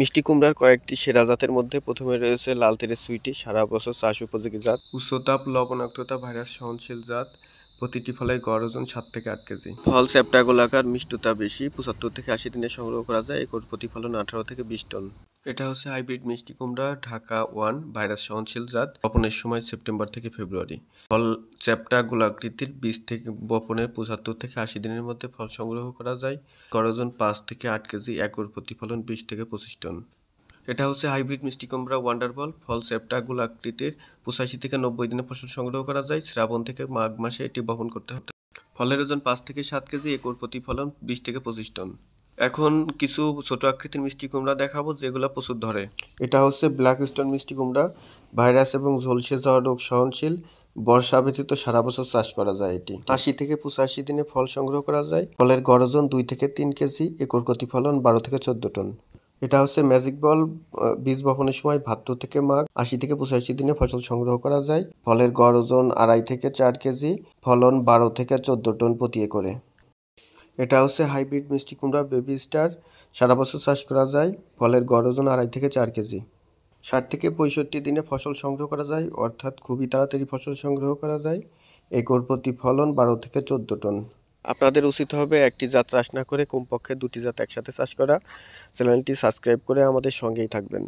মিষ্টি কুমড়ার কয়েকটি সেরা জাতের মধ্যে প্রথমে রয়েছে লাল তেলের সুইটি সারা বছর চাষ উপযোগী জাত উচ্চতাপ লবণাক্ততা ভাইরাস সহনশীল জাত প্রতিটি ফলে গড় ওজন সাত থেকে আট কেজি ফল চ্যাপ্টা গোলাকার মিষ্টতা বেশি পঁচাত্তর থেকে আশি দিনে সংগ্রহ করা যায় একর প্রতিফলন আঠারো থেকে বিশ টন এটা হচ্ছে হাইব্রিড মিষ্টি কুমড়া ঢাকা ওয়ান ভাইরাস সহনশীল জাত বপনের সময় সেপ্টেম্বর থেকে ফেব্রুয়ারি ফল চ্যাপটা গোলাকৃতির বীজ থেকে বপনের পঁচাত্তর থেকে আশি দিনের মধ্যে ফল সংগ্রহ করা যায় করজন পাঁচ থেকে আট কেজি একর প্রতিফলন বিশ থেকে পঁচিশ টন এটা হচ্ছে হাইব্রিড মিষ্টি কুমড়া ওয়ান্ডারবল ফল সেপটা গোলাকৃতির পঁচাশি থেকে নব্বই দিনে ফসল সংগ্রহ করা যায় শ্রাবণ থেকে মাঘ মাসে এটি বপন করতে হবে ফলের ওজন পাঁচ থেকে সাত কেজি একর প্রতিফলন বিশ থেকে পঁচিশ টন এখন কিছু ছোট আকৃতির মিষ্টি কুমড়া দেখাবো যেগুলো প্রচুর ধরে এটা হচ্ছে ব্ল্যাক স্টোন মিষ্টি কুমড়া ভাইরাস এবং ঝলসে যাওয়া রোগ সহনশীল বর্ষা ব্যতীত সারা বছর চাষ করা যায় এটি আশি থেকে পঁচাশি দিনে ফল সংগ্রহ করা যায় ফলের গড়জন দুই থেকে তিন কেজি একর প্রতি ফলন বারো থেকে চোদ্দ টন এটা হচ্ছে ম্যাজিক বল বীজ বপনের সময় ভাদ্র থেকে মাঘ আশি থেকে পঁচাশি দিনে ফসল সংগ্রহ করা যায় ফলের গড় ওজন আড়াই থেকে চার কেজি ফলন বারো থেকে চোদ্দ টন প্রতি একরে এটা হচ্ছে হাইব্রিড মিষ্টি কুমড়া বেবি স্টার সারা বছর চাষ করা যায় ফলের গড় ওজন আড়াই থেকে চার কেজি ষাট থেকে পঁয়ষট্টি দিনে ফসল সংগ্রহ করা যায় অর্থাৎ খুবই তাড়াতাড়ি ফসল সংগ্রহ করা যায় একর প্রতি ফলন বারো থেকে চোদ্দো টন আপনাদের উচিত হবে একটি জাত চাষ না করে কমপক্ষে দুটি জাত একসাথে চাষ করা চ্যানেলটি সাবস্ক্রাইব করে আমাদের সঙ্গেই থাকবেন